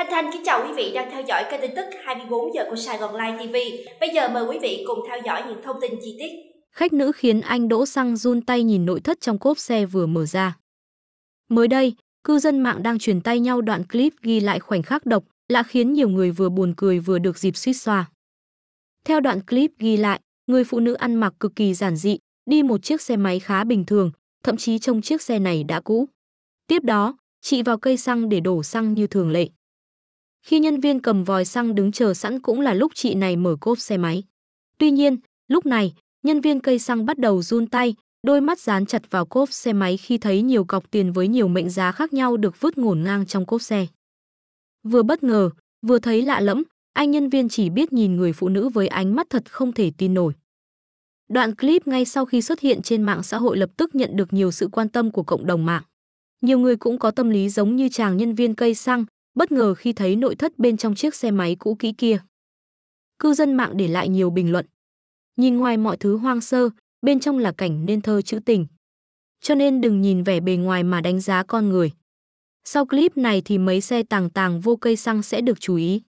Thanh Thanh kính chào quý vị đang theo dõi kênh tin tức 24 giờ của Sài Gòn Live TV. Bây giờ mời quý vị cùng theo dõi những thông tin chi tiết. Khách nữ khiến anh đỗ xăng run tay nhìn nội thất trong cốp xe vừa mở ra. Mới đây, cư dân mạng đang truyền tay nhau đoạn clip ghi lại khoảnh khắc độc, lạ khiến nhiều người vừa buồn cười vừa được dịp suýt xoa. Theo đoạn clip ghi lại, người phụ nữ ăn mặc cực kỳ giản dị, đi một chiếc xe máy khá bình thường, thậm chí trong chiếc xe này đã cũ. Tiếp đó, chị vào cây xăng để đổ xăng như thường lệ. Khi nhân viên cầm vòi xăng đứng chờ sẵn cũng là lúc chị này mở cốp xe máy. Tuy nhiên, lúc này, nhân viên cây xăng bắt đầu run tay, đôi mắt dán chặt vào cốp xe máy khi thấy nhiều cọc tiền với nhiều mệnh giá khác nhau được vứt ngổn ngang trong cốp xe. Vừa bất ngờ, vừa thấy lạ lẫm, anh nhân viên chỉ biết nhìn người phụ nữ với ánh mắt thật không thể tin nổi. Đoạn clip ngay sau khi xuất hiện trên mạng xã hội lập tức nhận được nhiều sự quan tâm của cộng đồng mạng. Nhiều người cũng có tâm lý giống như chàng nhân viên cây xăng, bất ngờ khi thấy nội thất bên trong chiếc xe máy cũ kỹ kia. Cư dân mạng để lại nhiều bình luận. Nhìn ngoài mọi thứ hoang sơ, bên trong là cảnh nên thơ trữ tình. Cho nên đừng nhìn vẻ bề ngoài mà đánh giá con người. Sau clip này thì mấy xe tàng tàng vô cây xăng sẽ được chú ý.